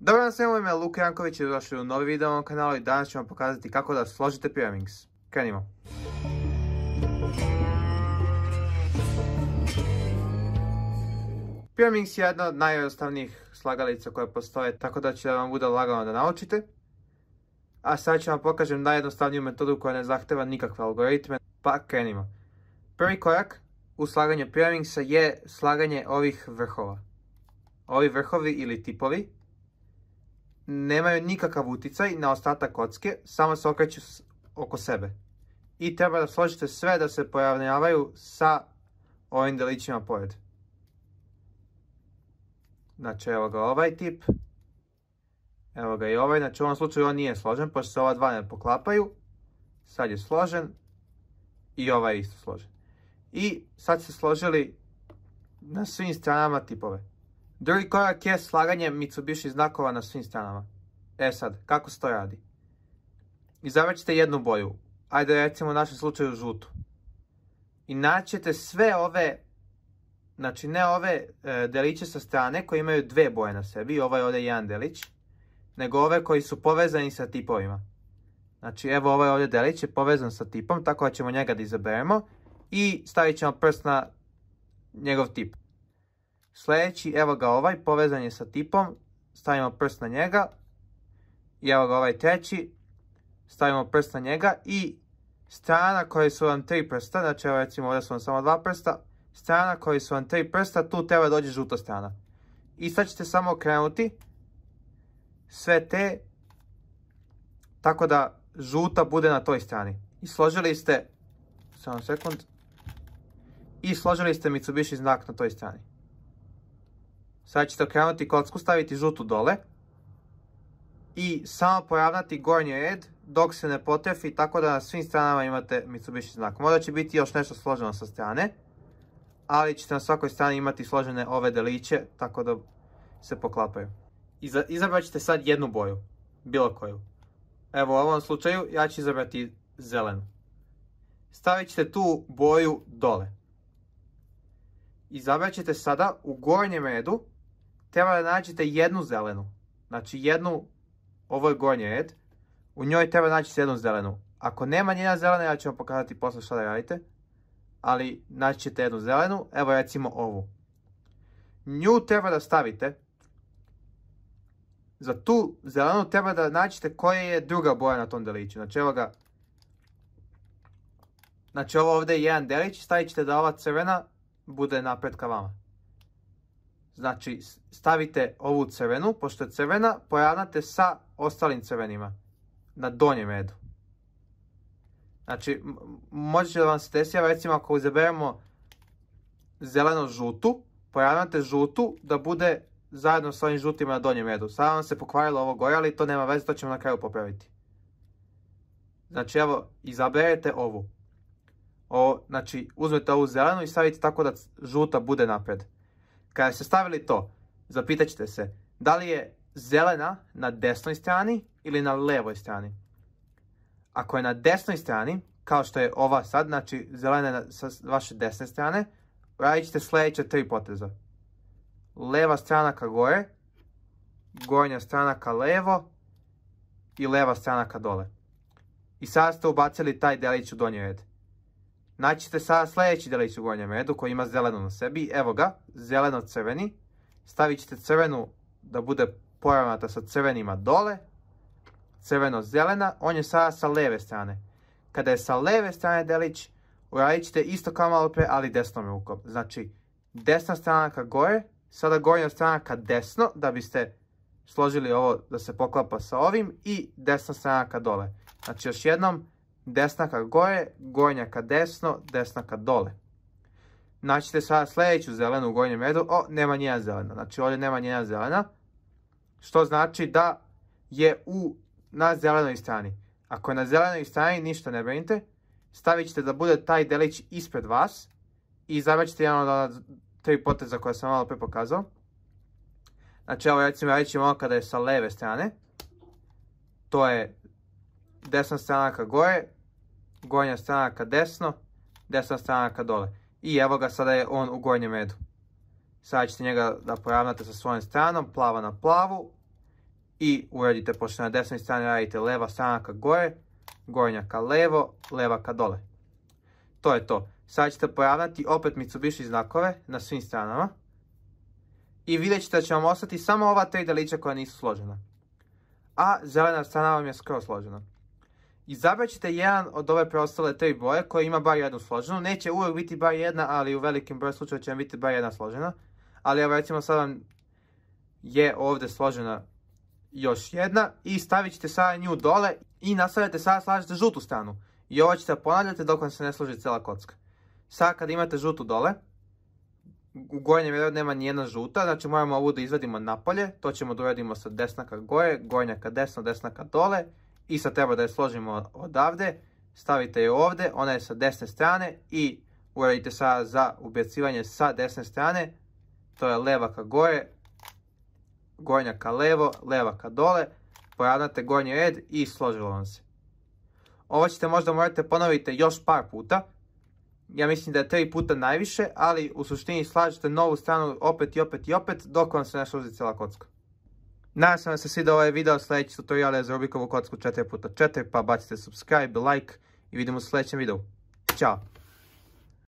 Dobar dan svima, ime je Luka Janković i došli u novi video na ovom kanalu i danas ću vam pokazati kako da složite Pyraminx. Krenimo! Pyraminx je jedna od najjednostavnijih slagalica koje postoje, tako da će da vam bude lagano da naučite. A sad ću vam pokažem najjednostavniju metodu koja ne zahteva nikakve algoritme, pa krenimo. Prvi korak u slaganju Pyraminxa je slaganje ovih vrhova. Ovi vrhovi ili tipovi nemaju nikakav uticaj na ostatak kocke, samo se okreću oko sebe. I treba da složite sve da se pojavljavaju sa ovim delićima pored. Znači evo ga ovaj tip. Evo ga i ovaj. Znači u ovom slučaju on nije složen pošto se ova dva ne poklapaju. Sad je složen. I ovaj je isto složen. I sad se složili na svim stranama tipove. Drugi korak je slaganje Mitsubishi znakova na svim stranama. E sad, kako se to radi? Izabraćete jednu boju, ajde recimo u našem slučaju žutu. I naćete sve ove, znači ne ove e, deliće sa strane koji imaju dve boje na sebi, ovaj ovdje jedan delić, nego ove koji su povezani sa tipovima. Znači evo ovaj ovdje delić je povezan sa tipom, tako da ćemo njega da izaberemo i stavit ćemo prst na njegov tip. Sljedeći, evo ga ovaj, povezan je sa tipom, stavimo prst na njega. I evo ga ovaj treći, stavimo prst na njega i strana koje su vam tri prsta, znači evo recimo ovdje su vam samo dva prsta, strana koji su vam tri prsta, tu treba dođe žuta strana. I sad ćete samo okrenuti sve te, tako da žuta bude na toj strani. I složili ste, samo sekund, i složili ste Mitsubishi znak na toj strani. Sada ćete okrenuti kocku, staviti žutu dole. I samo poravnati gornji red dok se ne potrefi, tako da na svim stranama imate Mitsubishi znak. Možda će biti još nešto složeno sa strane, ali ćete na svakoj strani imati složene ove deliće, tako da se poklapaju. izabrat ćete sad jednu boju, bilo koju. Evo u ovom slučaju ja ću izabrati zelenu. Stavit ćete tu boju dole. Izabrat ćete sada u gornjem redu treba da nađete jednu zelenu. Znači jednu, ovo je gornji red, u njoj treba naći jednu zelenu. Ako nema njena zelena, ja ću vam pokazati posle što da radite. Ali naći ćete jednu zelenu, evo recimo ovu. Nju treba da stavite. Za tu zelenu treba da naćete koja je druga boja na tom deliću. Znači evo ga. Znači ovo ovdje je jedan delić, stavit ćete da ova crvena bude napred ka vama. Znači stavite ovu crvenu, pošto je crvena, poravnate sa ostalim crvenima na donjem redu. Znači, možete da vam se desiti, recimo ako izaberemo zeleno-žutu, poravnate žutu da bude zajedno sa ovim žutima na donjem redu. Sada vam se pokvarilo ovo gore, ali to nema veze, to ćemo na kraju popraviti. Znači, evo, izaberete ovu. znači, uzmete ovu zelenu i stavite tako da žuta bude napred. Kada ste stavili to, zapitat ćete se da li je zelena na desnoj strani ili na levoj strani. Ako je na desnoj strani, kao što je ova sad, znači zelena je sa vaše desne strane, radit ćete sljedeće tri poteza. Leva strana ka gore, gornja strana ka levo i leva strana ka dole. I sad ste ubacili taj delić u donji red. Naći ćete sa sljedeći delić u gornjem redu koji ima zeleno na sebi. Evo ga, zeleno-crveni. Stavit ćete crvenu da bude poravnata sa crvenima dole. Crveno-zelena, on je sada sa leve strane. Kada je sa leve strane delić, uradit ćete isto kao malo pre, ali desnom rukom. Znači, desna strana ka gore, sada gornja strana ka desno, da biste složili ovo da se poklapa sa ovim i desna strana ka dole. Znači, još jednom, desna ka gore, gornja ka desno, desna ka dole. Znači, sada sljedeću zelenu u gornjem redu, o, nema njena zelena, znači ovdje nema njena zelena, što znači da je u, na zelenoj strani. Ako je na zelenoj strani, ništa ne brinite, stavit ćete da bude taj delić ispred vas i izabrat ćete jedan od ona tri poteza koja sam malo pre pokazao. Znači evo recimo ćemo ono kada je sa leve strane, to je desna strana ka gore, gornja stranaka desno, desna stranaka dole. I evo ga, sada je on u gornjem redu. Sada ćete njega da poravnate sa svojom stranom, plava na plavu. I uredite, pošto na desnoj strani radite leva stranaka gore, gornja ka levo, leva ka dole. To je to. Sada ćete poravnati opet Mitsubishi znakove na svim stranama. I vidjet ćete da će vam ostati samo ova tri delića koja nisu složena. A zelena strana vam je skoro složena. Izabrat ćete jedan od ove preostale tri boje koji ima bar jednu složenu. Neće uvijek biti bar jedna, ali u velikim broju slučajeva će vam biti bar jedna složena. Ali evo recimo sada je ovdje složena još jedna i stavit ćete sada nju dole i nastavljate sada slažete žutu stranu. I ovo ćete ponavljati dok vam se ne složi cijela kocka. Sada kad imate žutu dole, u gornjem redu nema nijedna žuta, znači moramo ovu da izvadimo napolje, to ćemo da uradimo sa desna ka gore, gornja ka desno, desna ka dole, Isto treba da je složimo odavde, stavite je ovde, ona je sa desne strane i uradite sada za ubjecivanje sa desne strane, to je leva ka gore, gornja ka levo, leva ka dole, poravnate gornji red i složilo vam se. Ovo ćete možda morate ponoviti još par puta, ja mislim da je tri puta najviše, ali u suštini slažete novu stranu opet i opet i opet dok vam se ne služi cijela kocka. Nadam sam vam se svidao ovaj video, sljedeći tutorial je za Rubikovu kocku 4x4, pa bacite subscribe, like i vidimo se u sljedećem videu. Ćao!